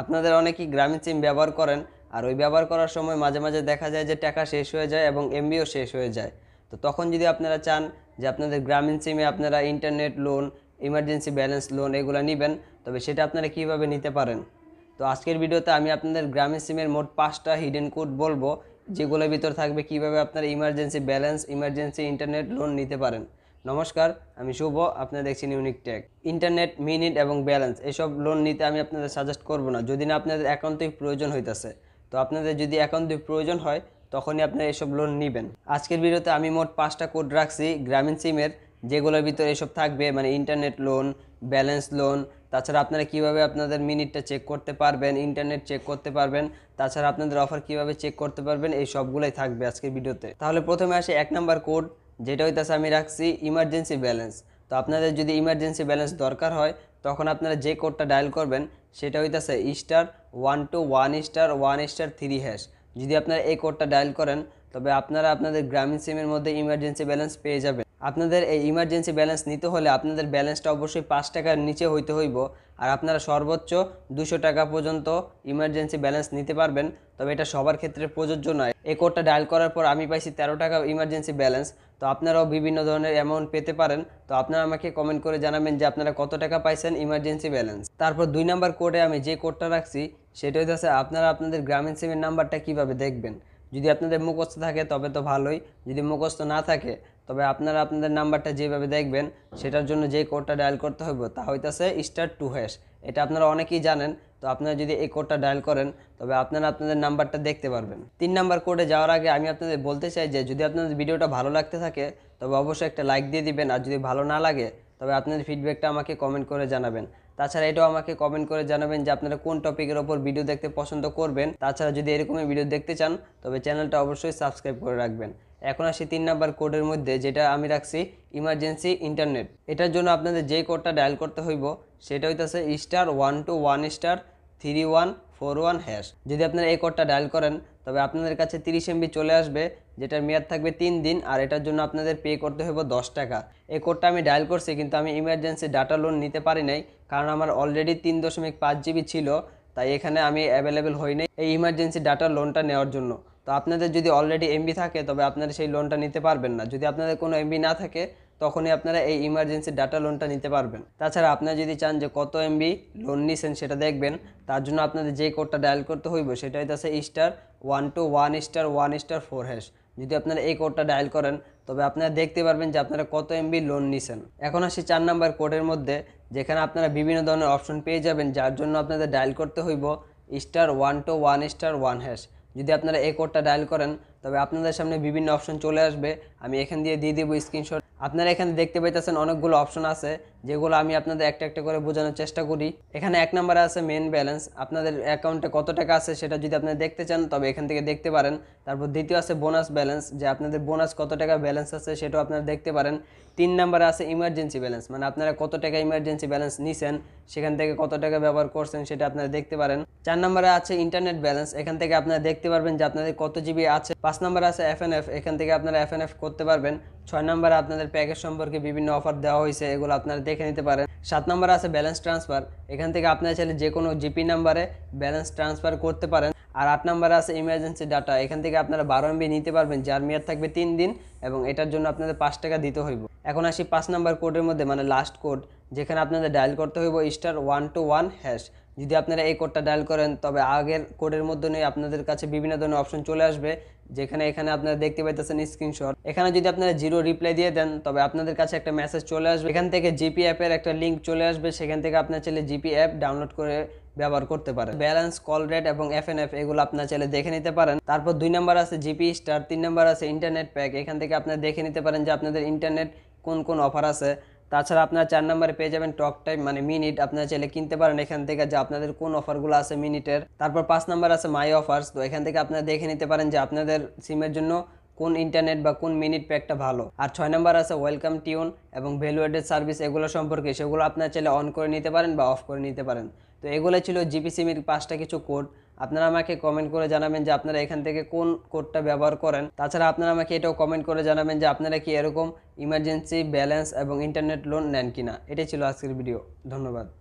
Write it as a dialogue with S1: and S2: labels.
S1: আপনাদের অনেকেই গ্রামীণ সিম ব্যবহার করেন আর ওই ব্যবহার করার সময় মাঝে মাঝে দেখা যায় যে টাকা শেষ হয়ে যায় এবং এমবিও শেষ হয়ে যায় তো তখন যদি আপনারা চান যে আপনাদের গ্রামীণ সিমে আপনারা internet loan emergency balance loan এগুলো নেবেন তবে সেটা আপনারা কিভাবে নিতে পারেন তো আজকের ভিডিওতে আমি আপনাদের গ্রামীণ সিমের মোট পাঁচটা হিডেন কোড বলবো যেগুলোর ভিতর থাকবে কিভাবে আপনারা emergency balance emergency internet loan নিতে পারেন নমস্কার আমি শুভ আপনারা দেখছেন ইউনিক টেক ইন্টারনেট মিনিট এবং ব্যালেন্স এসব লোন নিতে আমি আপনাদের সাজেস্ট করব না যদি না আপনাদের একান্তই প্রয়োজন হইতেছে তো আপনাদের যদি একান্তই প্রয়োজন হয় তখনই আপনারা এসব লোন নেবেন আজকের ভিডিওতে আমি মোট পাঁচটা কোড রাখছি গ্রামীণ সিমের যেগুলোর ভিতরে এসব থাকবে মানে ইন্টারনেট লোন ব্যালেন্স লোন তাছাড়া আপনারা কিভাবে আপনাদের মিনিটটা চেক করতে পারবেন ইন্টারনেট চেক করতে পারবেন তাছাড়া আপনাদের অফার কিভাবে চেক করতে পারবেন এই সবগুলোই থাকবে আজকের ভিডিওতে তাহলে প্রথমে আসে এক নাম্বার কোড যেটা হইতেছে আমি রাখছি ইমার্জেন্সি ব্যালেন্স তো আপনাদের যদি ইমার্জেন্সি ব্যালেন্স দরকার হয় তখন আপনারা যে কোডটা ডায়াল করবেন সেটা হইতেছে star one two one star one star three hash যদি আপনারা এই কোডটা ডায়াল করেন তবে আপনারা আপনাদের গ্রামীণ সিমের মধ্যে ইমার্জেন্সি ব্যালেন্স পেয়ে যাবেন আপনাদের এই ইমার্জেন্সি ব্যালেন্স নিতে হলে আপনাদের ব্যালেন্সটা অবশ্যই পাঁচ টাকার নিচে হইতে হইব আর আপনারা সর্বোচ্চ দুশো টাকা পর্যন্ত ইমার্জেন্সি ব্যালেন্স নিতে পারবেন তবে এটা সবার ক্ষেত্রে প্রযোজ্য নয় এই কোডটা ডায়াল করার পর আমি পাইছি তেরো টাকা ইমার্জেন্সি ব্যালেন্স তো আপনারাও বিভিন্ন ধরনের অ্যামাউন্ট পেতে পারেন তো আপনারা আমাকে কমেন্ট করে জানাবেন যে আপনারা কত টাকা পাইছেন ইমার্জেন্সি ব্যালেন্স তারপর দুই নাম্বার কোডে আমি যে কোডটা রাখছি সেটা হচ্ছে আপনারা আপনাদের গ্রামীণ সিমের নাম্বারটা কিভাবে দেখবেন যদি আপনাদের মুখস্থ থাকে তবে তো ভালোই যদি মুখস্থ না থাকে তবে আপনারা আপনাদের নাম্বারটা যেভাবে দেখবেন সেটার জন্য যে কোডটা ডায়াল করতে হবে তা হইতেছে স্টার টু হ্যাশ এটা আপনারা অনেকেই জানেন তো আপনারা যদি এই কোডটা ডায়াল করেন তবে আপনারা আপনাদের নাম্বারটা দেখতে পারবেন তিন নাম্বার কোডে যাওয়ার আগে আমি আপনাদের বলতে চাই যে যদি আপনাদের ভিডিওটা ভালো লাগতে থাকে তবে অবশ্যই একটা লাইক দিয়ে দিবেন আর যদি ভালো না লাগে তবে আপনাদের ফিডব্যাকটা আমাকে কমেন্ট করে জানাবেন তাছাড়া এটাও আমাকে কমেন্ট করে জানাবেন যে আপনারা কোন টপিকের ওপর ভিডিও দেখতে পছন্দ করবেন তাছাড়া যদি এরকমই ভিডিও দেখতে চান তবে চ্যানেলটা অবশ্যই সাবস্ক্রাইব করে রাখবেন এখন আসি তিন নাম্বার কোডের মধ্যে যেটা আমি রাখছি ইমার্জেন্সি ইন্টারনেট এটার জন্য আপনাদের যে কোডটা ডায়াল করতে হইব সেটা হইতেছে star one two one star three one four one hash যদি আপনারা এই কোডটা ডায়াল করেন তবে আপনাদের কাছে তিরিশ এমবি চলে আসবে যেটার মেয়াদ থাকবে তিন দিন আর এটার জন্য আপনাদের পে করতে হইব দশ টাকা এই কোডটা আমি ডায়াল করছি কিন্তু আমি ইমার্জেন্সি ডাটা লোন নিতে পারি নাই কারণ আমার অলরেডি তিন দশমিক পাঁচ জিবি ছিল তাই এখানে আমি অ্যাভেলেবেল হই নাই এই ইমার্জেন্সি ডাটা লোনটা নেওয়ার জন্য তো আপনাদের যদি অলরেডি এমবি থাকে তবে আপনারা সেই লোনটা নিতে পারবেন না যদি আপনাদের কোনো এমবি না থাকে তখনই আপনারা এই ইমার্জেন্সি ডাটা লোনটা নিতে পারবেন তাছাড়া আপনারা যদি চান যে কত এমবি লোন নিছেন সেটা দেখবেন তার জন্য আপনাদের যে কোডটা ডায়াল করতে হইব সেটা হইতেছে star one two one star one star four hash যদি আপনারা এই কোডটা ডায়াল করেন তবে আপনারা দেখতে পারবেন যে আপনারা কত এমবি লোন নিছেন এখন আসি চার নাম্বার কোডের মধ্যে যেখানে আপনারা বিভিন্ন ধরনের অপশন পেয়ে যাবেন যার জন্য আপনাদের ডায়াল করতে হইব star one two one star one hash যদি আপনারা এই কোডটা ডায়াল করেন তবে আপনাদের সামনে বিভিন্ন অপশন চলে আসবে আমি এখান দিয়ে দিয়ে দেবো স্ক্রিনশট আপনারা এখানে দেখতে পাইতেছেন অনেকগুলো অপশন আছে যেগুলো আমি আপনাদের একটা একটা করে বোঝানোর চেষ্টা করি এখানে এক নম্বরে আছে মেন ব্যালেন্স আপনাদের অ্যাকাউন্টে কত টাকা আছে সেটা যদি আপনি দেখতে চান তবে এখান থেকে দেখতে পারেন তারপর দ্বিতীয় আছে বোনাস ব্যালেন্স যে আপনাদের বোনাস কত টাকা ব্যালেন্স আছে সেটাও আপনারা দেখতে পারেন তিন নম্বরে আছে ইমার্জেন্সি ব্যালেন্স মানে আপনারা কত টাকা ইমার্জেন্সি ব্যালেন্স নিছেন সেখান থেকে কত টাকা ব্যবহার করছেন সেটা আপনারা দেখতে পারেন চার নম্বরে আছে ইন্টারনেট ব্যালেন্স এখান থেকে আপনারা দেখতে পারবেন যে আপনাদের কত জিবি আছে পাঁচ নম্বর আছে এফ এখান থেকে আপনারা এফ করতে পারবেন ছয় নম্বরে আপনাদের প্যাকেজ সম্পর্কে বিভিন্ন অফার দেওয়া হয়েছে এগুলো আপনারা দেখে নিতে পারেন সাত নম্বরে আছে ব্যালেন্স ট্রান্সফার এখান থেকে আপনারা চাইলে যে কোনো জিপি নাম্বারে ব্যালেন্স ট্রান্সফার করতে পারেন আর আট নম্বরে আছে ইমার্জেন্সি ডাটা এখান থেকে আপনারা বারো এমবি নিতে পারবেন যার মেয়াদ থাকবে তিন দিন এবং এটার জন্য আপনাদের পাঁচ টাকা দিতে হইব এখন আসি পাঁচ নম্বর কোডের মধ্যে মানে লাস্ট কোড যেখানে আপনাদের ডায়াল করতে হইব star one two one hash যদি আপনারা এই কোডটা ডায়াল করেন তবে আগের কোডের মধ্যে নিয়ে আপনাদের কাছে বিভিন্ন ধরনের অপশন চলে আসবে যেখানে এখানে আপনারা দেখতে পাইতেছেন স্ক্রিনশট এখানে যদি আপনারা জিরো রিপ্লাই দিয়ে দেন তবে আপনাদের কাছে একটা মেসেজ চলে আসবে এখান থেকে জিপি অ্যাপের একটা লিঙ্ক চলে আসবে সেখান থেকে আপনার ছেলে জিপি অ্যাপ ডাউনলোড করে ব্যবহার করতে পারেন ব্যালেন্স কল রেট এবং এফ এন এফ এগুলো আপনার চাইলে দেখে নিতে পারেন তারপর দুই নাম্বার আছে জিপি স্টার তিন নাম্বার আছে ইন্টারনেট প্যাক এখান থেকে আপনারা দেখে নিতে পারেন যে আপনাদের ইন্টারনেট কোন কোন অফার আছে তাছাড়া আপনারা চার নম্বরে পেয়ে যাবেন টক টাইম মানে মিনিট আপনারা চাইলে কিনতে পারেন এখান থেকে যে আপনাদের কোন অফারগুলো আছে মিনিটের তারপর পাঁচ নম্বর আছে মাই অফার্স তো এখান থেকে আপনারা দেখে নিতে পারেন যে আপনাদের সিমের জন্য কোন ইন্টারনেট বা কোন মিনিট প্যাকটা ভালো আর ছয় নম্বর আছে ওয়েলকাম টিউন এবং ভ্যালু অ্যাডেড সার্ভিস এগুলো সম্পর্কে সেগুলো আপনারা চাইলে অন করে নিতে পারেন বা অফ করে নিতে পারেন তো এগুলো ছিল জিপি সিমের পাঁচটা কিছু কোড আপনারা আমাকে কমেন্ট করে জানাবেন যে আপনারা এখান থেকে কোন কোডটা ব্যবহার করেন তাছাড়া আপনারা আমাকে এটাও কমেন্ট করে জানাবেন যে আপনারা কি এরকম ইমার্জেন্সি ব্যালেন্স এবং ইন্টারনেট লোন নেন কিনা এটাই ছিল আজকের ভিডিও ধন্যবাদ